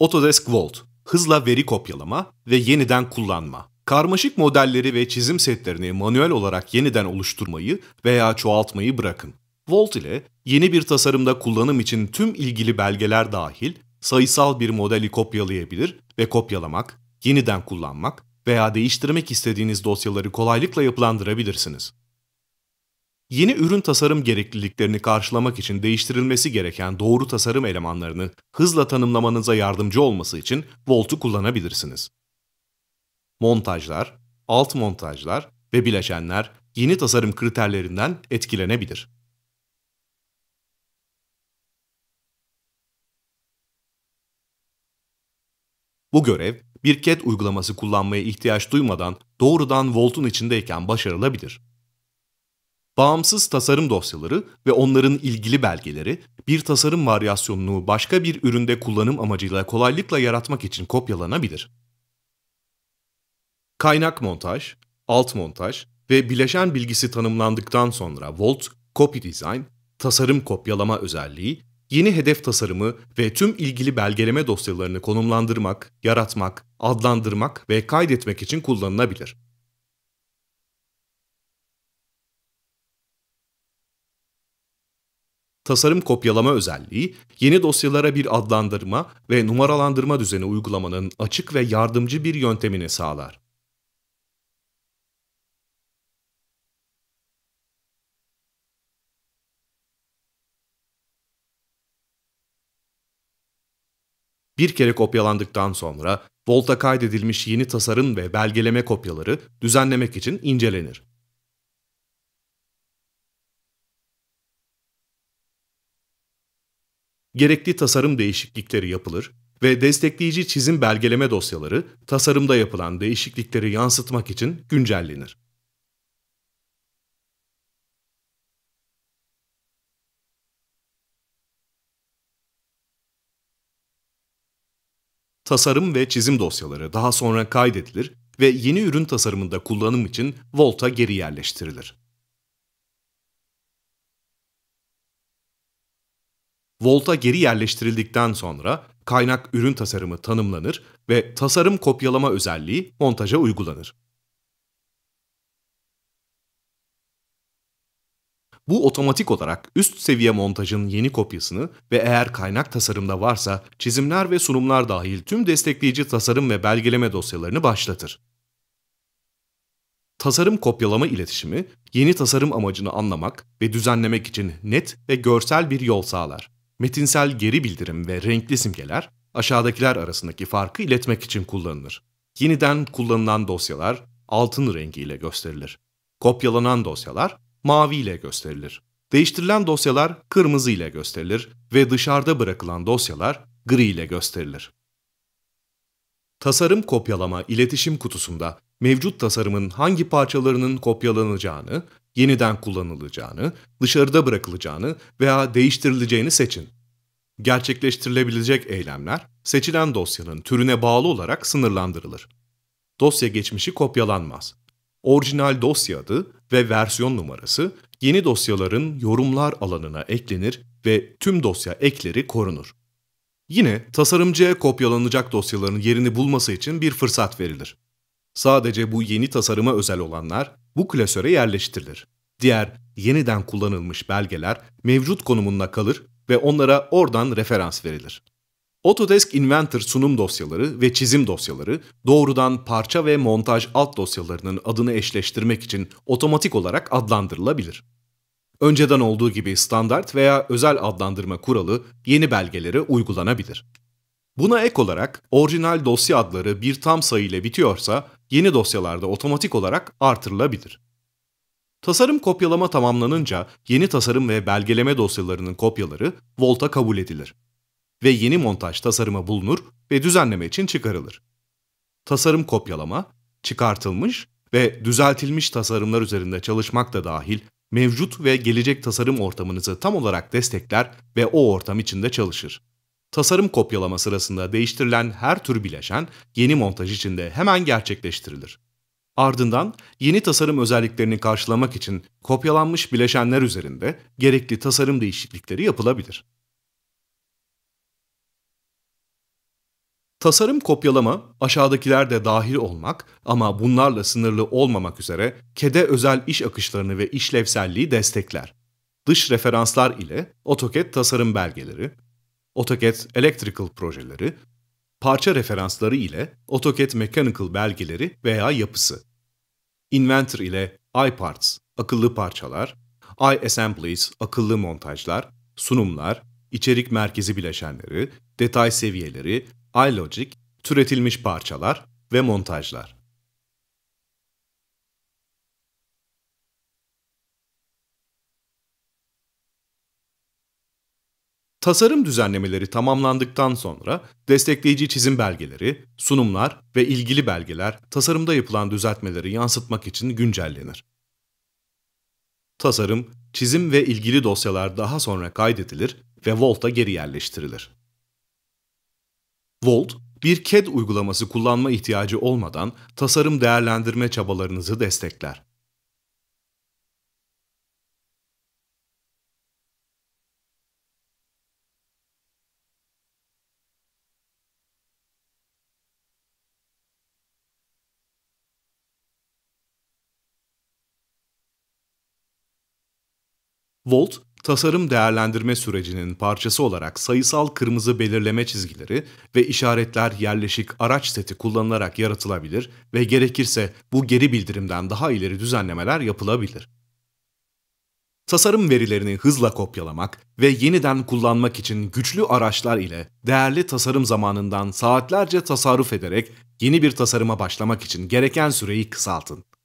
Autodesk Vault, hızla veri kopyalama ve yeniden kullanma. Karmaşık modelleri ve çizim setlerini manuel olarak yeniden oluşturmayı veya çoğaltmayı bırakın. Vault ile yeni bir tasarımda kullanım için tüm ilgili belgeler dahil sayısal bir modeli kopyalayabilir ve kopyalamak, yeniden kullanmak veya değiştirmek istediğiniz dosyaları kolaylıkla yapılandırabilirsiniz yeni ürün tasarım gerekliliklerini karşılamak için değiştirilmesi gereken doğru tasarım elemanlarını hızla tanımlamanıza yardımcı olması için Volt'u kullanabilirsiniz. Montajlar, alt montajlar ve bileşenler yeni tasarım kriterlerinden etkilenebilir. Bu görev, bir CAD uygulaması kullanmaya ihtiyaç duymadan doğrudan Volt'un içindeyken başarılabilir. Bağımsız tasarım dosyaları ve onların ilgili belgeleri bir tasarım varyasyonunu başka bir üründe kullanım amacıyla kolaylıkla yaratmak için kopyalanabilir. Kaynak montaj, alt montaj ve bileşen bilgisi tanımlandıktan sonra Volt, Copy Design, tasarım kopyalama özelliği, yeni hedef tasarımı ve tüm ilgili belgeleme dosyalarını konumlandırmak, yaratmak, adlandırmak ve kaydetmek için kullanılabilir. tasarım kopyalama özelliği, yeni dosyalara bir adlandırma ve numaralandırma düzeni uygulamanın açık ve yardımcı bir yöntemini sağlar. Bir kere kopyalandıktan sonra Volta kaydedilmiş yeni tasarım ve belgeleme kopyaları düzenlemek için incelenir. gerekli tasarım değişiklikleri yapılır ve destekleyici çizim belgeleme dosyaları tasarımda yapılan değişiklikleri yansıtmak için güncellenir. Tasarım ve çizim dosyaları daha sonra kaydedilir ve yeni ürün tasarımında kullanım için Volt'a geri yerleştirilir. volta geri yerleştirildikten sonra kaynak ürün tasarımı tanımlanır ve tasarım kopyalama özelliği montaja uygulanır. Bu otomatik olarak üst seviye montajın yeni kopyasını ve eğer kaynak tasarımda varsa çizimler ve sunumlar dahil tüm destekleyici tasarım ve belgeleme dosyalarını başlatır. Tasarım kopyalama iletişimi, yeni tasarım amacını anlamak ve düzenlemek için net ve görsel bir yol sağlar metinsel geri bildirim ve renkli simgeler aşağıdakiler arasındaki farkı iletmek için kullanılır. Yeniden kullanılan dosyalar altın rengiyle gösterilir. Kopyalanan dosyalar mavi ile gösterilir. Değiştirilen dosyalar kırmızı ile gösterilir ve dışarıda bırakılan dosyalar gri ile gösterilir. Tasarım kopyalama iletişim kutusunda mevcut tasarımın hangi parçalarının kopyalanacağını yeniden kullanılacağını, dışarıda bırakılacağını veya değiştirileceğini seçin. Gerçekleştirilebilecek eylemler seçilen dosyanın türüne bağlı olarak sınırlandırılır. Dosya geçmişi kopyalanmaz. Orijinal dosya adı ve versiyon numarası yeni dosyaların yorumlar alanına eklenir ve tüm dosya ekleri korunur. Yine tasarımcıya kopyalanacak dosyaların yerini bulması için bir fırsat verilir. Sadece bu yeni tasarıma özel olanlar bu klasöre yerleştirilir. Diğer yeniden kullanılmış belgeler mevcut konumunda kalır ve onlara oradan referans verilir. Autodesk Inventor sunum dosyaları ve çizim dosyaları doğrudan parça ve montaj alt dosyalarının adını eşleştirmek için otomatik olarak adlandırılabilir. Önceden olduğu gibi standart veya özel adlandırma kuralı yeni belgelere uygulanabilir. Buna ek olarak orijinal dosya adları bir tam sayı ile bitiyorsa yeni dosyalarda otomatik olarak artırılabilir. Tasarım kopyalama tamamlanınca yeni tasarım ve belgeleme dosyalarının kopyaları Volt'a kabul edilir ve yeni montaj tasarıma bulunur ve düzenleme için çıkarılır. Tasarım kopyalama, çıkartılmış ve düzeltilmiş tasarımlar üzerinde çalışmak da dahil mevcut ve gelecek tasarım ortamınızı tam olarak destekler ve o ortam içinde çalışır. Tasarım kopyalama sırasında değiştirilen her tür bileşen yeni montaj içinde hemen gerçekleştirilir. Ardından yeni tasarım özelliklerini karşılamak için kopyalanmış bileşenler üzerinde gerekli tasarım değişiklikleri yapılabilir. Tasarım kopyalama aşağıdakiler de dahil olmak ama bunlarla sınırlı olmamak üzere KED'e özel iş akışlarını ve işlevselliği destekler. Dış referanslar ile AutoCAD tasarım belgeleri, AutoCAD Electrical projeleri, parça referansları ile AutoCAD Mechanical belgeleri veya yapısı, Inventor ile iParts, akıllı parçalar, iAssemblies, akıllı montajlar, sunumlar, içerik merkezi bileşenleri, detay seviyeleri, iLogic, türetilmiş parçalar ve montajlar. Tasarım düzenlemeleri tamamlandıktan sonra destekleyici çizim belgeleri, sunumlar ve ilgili belgeler tasarımda yapılan düzeltmeleri yansıtmak için güncellenir. Tasarım, çizim ve ilgili dosyalar daha sonra kaydedilir ve Volt'a geri yerleştirilir. Volt, bir CAD uygulaması kullanma ihtiyacı olmadan tasarım değerlendirme çabalarınızı destekler. Volt, tasarım değerlendirme sürecinin parçası olarak sayısal kırmızı belirleme çizgileri ve işaretler yerleşik araç seti kullanılarak yaratılabilir ve gerekirse bu geri bildirimden daha ileri düzenlemeler yapılabilir. Tasarım verilerini hızla kopyalamak ve yeniden kullanmak için güçlü araçlar ile değerli tasarım zamanından saatlerce tasarruf ederek yeni bir tasarıma başlamak için gereken süreyi kısaltın.